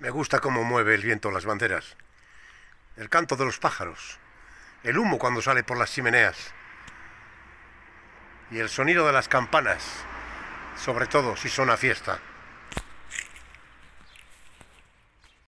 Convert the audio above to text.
Me gusta cómo mueve el viento las banderas, el canto de los pájaros, el humo cuando sale por las chimeneas y el sonido de las campanas, sobre todo si son a fiesta.